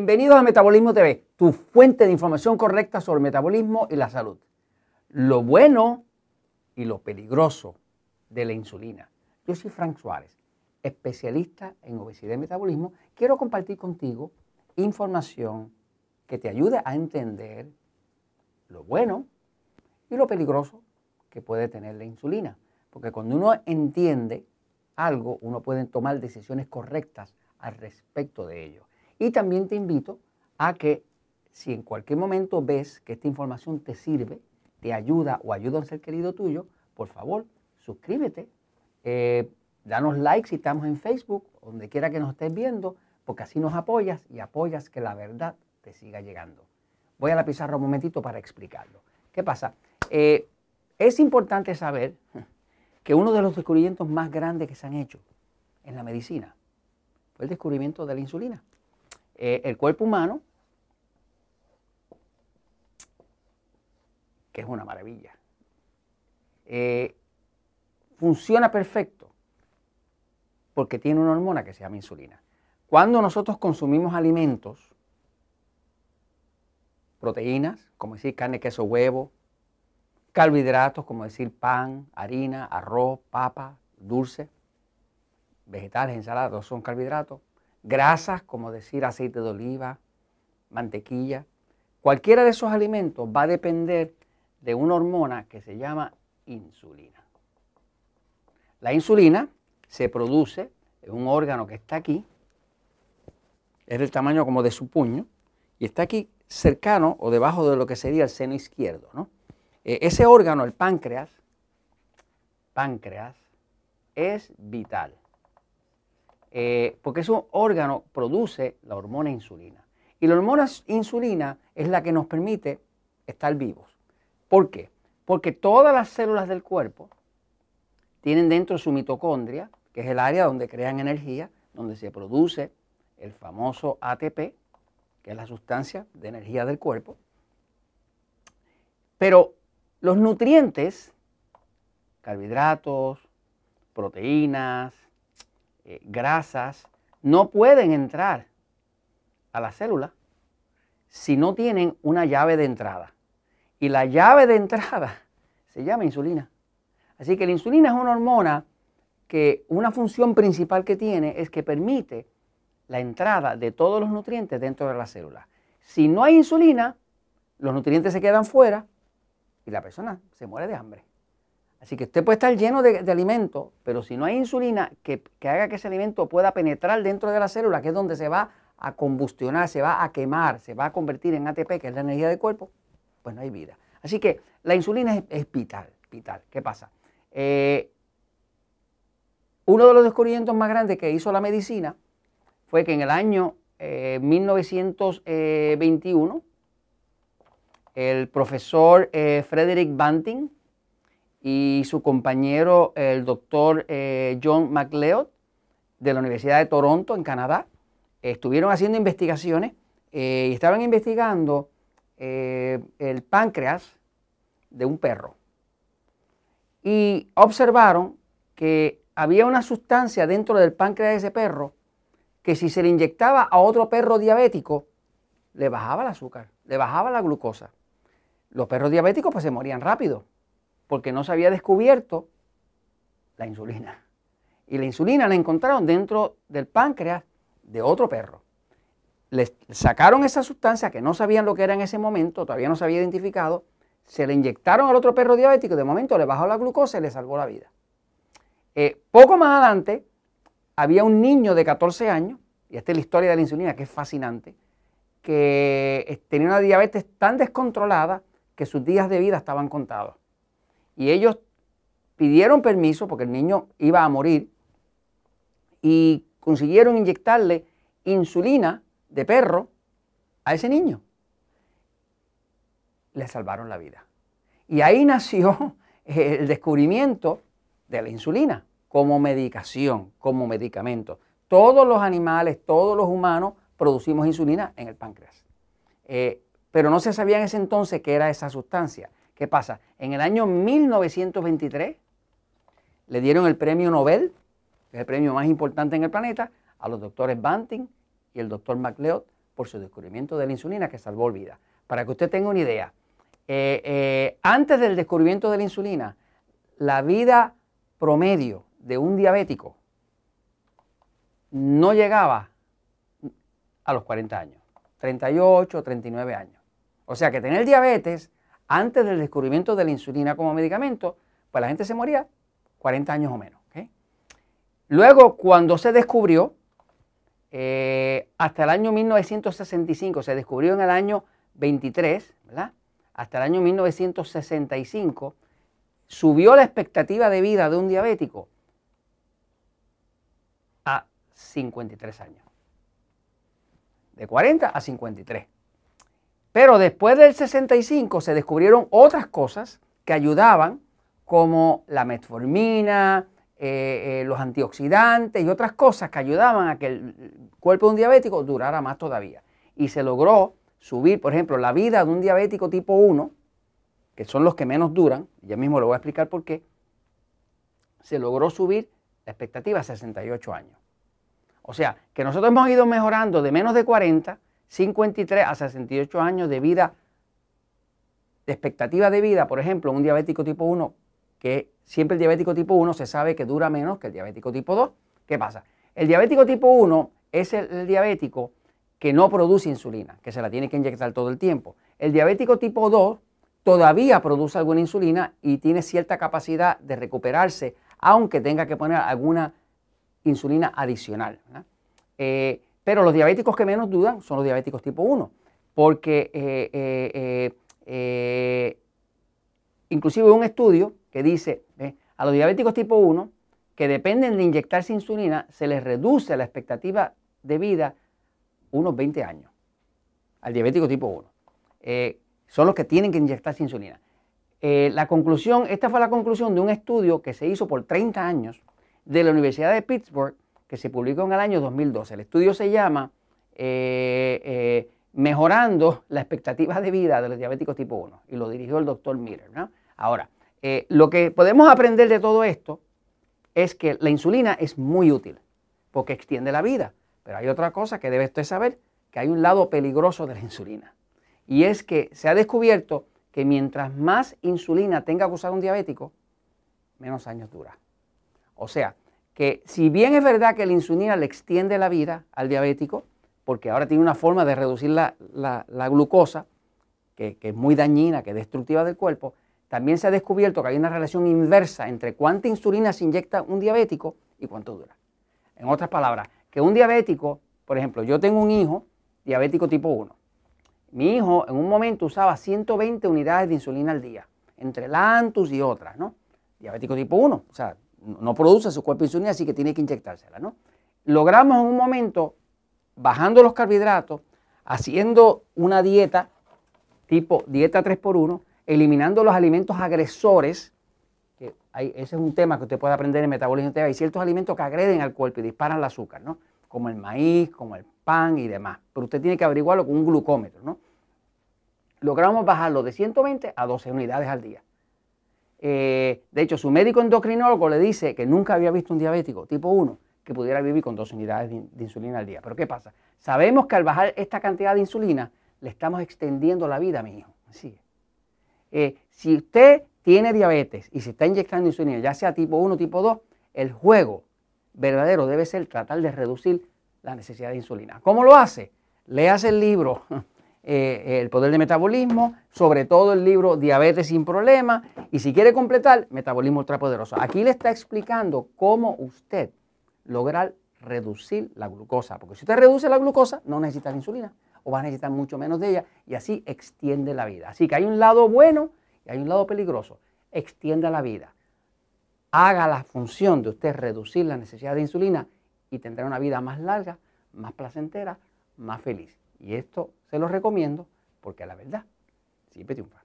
Bienvenidos a Metabolismo TV, tu fuente de información correcta sobre el metabolismo y la salud. Lo bueno y lo peligroso de la insulina. Yo soy Frank Suárez, especialista en obesidad y metabolismo. Quiero compartir contigo información que te ayude a entender lo bueno y lo peligroso que puede tener la insulina. Porque cuando uno entiende algo, uno puede tomar decisiones correctas al respecto de ello. Y también te invito a que si en cualquier momento ves que esta información te sirve, te ayuda o ayuda a un ser querido tuyo, por favor, suscríbete, eh, danos like si estamos en Facebook, donde quiera que nos estés viendo, porque así nos apoyas y apoyas que la verdad te siga llegando. Voy a la pizarra un momentito para explicarlo. ¿Qué pasa? Eh, es importante saber que uno de los descubrimientos más grandes que se han hecho en la medicina fue el descubrimiento de la insulina. Eh, el cuerpo humano, que es una maravilla, eh, funciona perfecto porque tiene una hormona que se llama insulina. Cuando nosotros consumimos alimentos, proteínas, como decir carne, queso, huevo, carbohidratos, como decir pan, harina, arroz, papa, dulce, vegetales, ensaladas, son carbohidratos grasas, como decir aceite de oliva, mantequilla. Cualquiera de esos alimentos va a depender de una hormona que se llama insulina. La insulina se produce en un órgano que está aquí, es del tamaño como de su puño, y está aquí cercano o debajo de lo que sería el seno izquierdo. ¿no? Eh, ese órgano, el páncreas, páncreas, es vital. Eh, porque ese órgano produce la hormona insulina. Y la hormona insulina es la que nos permite estar vivos. ¿Por qué? Porque todas las células del cuerpo tienen dentro su mitocondria, que es el área donde crean energía, donde se produce el famoso ATP, que es la sustancia de energía del cuerpo. Pero los nutrientes, carbohidratos, proteínas, eh, grasas, no pueden entrar a la célula si no tienen una llave de entrada. Y la llave de entrada se llama insulina. Así que la insulina es una hormona que una función principal que tiene es que permite la entrada de todos los nutrientes dentro de la célula. Si no hay insulina, los nutrientes se quedan fuera y la persona se muere de hambre. Así que usted puede estar lleno de, alimento, pero si no hay insulina que, haga que ese alimento pueda penetrar dentro de la célula, que es donde se va a combustionar, se va a quemar, se va a convertir en ATP, que es la energía del cuerpo, pues no hay vida. Así que la insulina es, vital, vital. ¿Qué pasa? Eh, uno de los descubrimientos más grandes que hizo la medicina fue que en el año 1921, eh, el profesor eh, Frederick Banting, y su compañero, el doctor eh, John McLeod, de la Universidad de Toronto, en Canadá, estuvieron haciendo investigaciones eh, y estaban investigando eh, el páncreas de un perro. Y observaron que había una sustancia dentro del páncreas de ese perro que si se le inyectaba a otro perro diabético, le bajaba el azúcar, le bajaba la glucosa. Los perros diabéticos pues se morían rápido, porque no se había descubierto la insulina. Y la insulina la encontraron dentro del páncreas de otro perro. Le sacaron esa sustancia que no sabían lo que era en ese momento, todavía no se había identificado, se le inyectaron al otro perro diabético, de momento le bajó la glucosa y le salvó la vida. Eh, poco más adelante había un niño de 14 años, y esta es la historia de la insulina que es fascinante, que eh, tenía una diabetes tan descontrolada que sus días de vida estaban contados. Y ellos pidieron permiso porque el niño iba a morir y consiguieron inyectarle insulina de perro a ese niño. Le salvaron la vida. Y ahí nació el descubrimiento de la insulina como medicación, como medicamento. Todos los animales, todos los humanos producimos insulina en el páncreas. Eh, pero no se sabía en ese entonces qué era esa sustancia. ¿Qué pasa? En el año 1923 le dieron el premio Nobel, que es el premio más importante en el planeta, a los doctores Banting y el doctor MacLeod por su descubrimiento de la insulina que salvó vida. Para que usted tenga una idea, eh, eh, antes del descubrimiento de la insulina, la vida promedio de un diabético no llegaba a los 40 años, 38, 39 años. O sea que tener diabetes antes del descubrimiento de la insulina como medicamento, pues la gente se moría 40 años o menos. Luego, cuando se descubrió, eh, hasta el año 1965, se descubrió en el año 23, ¿verdad? Hasta el año 1965, subió la expectativa de vida de un diabético a 53 años. De 40 a 53. Pero después del 65 se descubrieron otras cosas que ayudaban, como la metformina, eh, eh, los antioxidantes y otras cosas que ayudaban a que el cuerpo de un diabético durara más todavía. Y se logró subir, por ejemplo, la vida de un diabético tipo 1, que son los que menos duran, ya mismo lo voy a explicar por qué, se logró subir la expectativa a 68 años. O sea, que nosotros hemos ido mejorando de menos de 40 53 a 68 años de vida, de expectativa de vida, por ejemplo, un diabético tipo 1, que siempre el diabético tipo 1 se sabe que dura menos que el diabético tipo 2. ¿Qué pasa? El diabético tipo 1 es el, diabético que no produce insulina, que se la tiene que inyectar todo el tiempo. El diabético tipo 2 todavía produce alguna insulina y tiene cierta capacidad de recuperarse, aunque tenga que poner alguna insulina adicional. Eh, pero los diabéticos que menos dudan son los diabéticos tipo 1, porque eh, eh, eh, inclusive un estudio que dice a los diabéticos tipo 1 que dependen de inyectarse insulina, se les reduce la expectativa de vida unos 20 años al diabético tipo 1. son los que tienen que inyectarse insulina. la conclusión, esta fue la conclusión de un estudio que se hizo por 30 años de la Universidad de Pittsburgh que se publicó en el año 2012. El estudio se llama eh, eh, Mejorando la expectativa de vida de los diabéticos tipo 1 y lo dirigió el doctor Miller. Ahora, eh, lo que podemos aprender de todo esto es que la insulina es muy útil porque extiende la vida, pero hay otra cosa que debe usted saber, que hay un lado peligroso de la insulina. Y es que se ha descubierto que mientras más insulina tenga que usar un diabético, menos años dura. O sea, que si bien es verdad que la insulina le extiende la vida al diabético, porque ahora tiene una forma de reducir la, glucosa, que, que, es muy dañina, que es destructiva del cuerpo, también se ha descubierto que hay una relación inversa entre cuánta insulina se inyecta un diabético y cuánto dura. En otras palabras, que un diabético, por ejemplo, yo tengo un hijo diabético tipo 1. Mi hijo en un momento usaba 120 unidades de insulina al día, entre Lantus y otras, ¿no? Diabético tipo 1, o sea, no produce su cuerpo insulina, así que tiene que inyectársela, ¿no? Logramos en un momento, bajando los carbohidratos, haciendo una dieta tipo dieta 3x1, eliminando los alimentos agresores, que ese es un tema que usted puede aprender en metabolismo TV, hay ciertos alimentos que agreden al cuerpo y disparan el azúcar, ¿no? Como el maíz, como el pan y demás. Pero usted tiene que averiguarlo con un glucómetro, ¿no? Logramos bajarlo de 120 a 12 unidades al día. Eh, de hecho, su médico endocrinólogo le dice que nunca había visto un diabético tipo 1 que pudiera vivir con dos unidades de insulina al día. Pero ¿qué pasa? Sabemos que al bajar esta cantidad de insulina le estamos extendiendo la vida a mi hijo. Así eh, si usted tiene diabetes y se está inyectando insulina, ya sea tipo 1 o tipo 2, el juego verdadero debe ser tratar de reducir la necesidad de insulina. ¿Cómo lo hace? hace el libro. Eh, el poder de metabolismo, sobre todo el libro Diabetes sin problemas y si quiere completar, Metabolismo ultrapoderoso. Aquí le está explicando cómo usted lograr reducir la glucosa, porque si usted reduce la glucosa no necesita la insulina o va a necesitar mucho menos de ella y así extiende la vida. Así que hay un lado bueno y hay un lado peligroso. Extienda la vida. Haga la función de usted reducir la necesidad de insulina y tendrá una vida más larga, más placentera, más feliz. Y esto se lo recomiendo porque a la verdad siempre triunfa.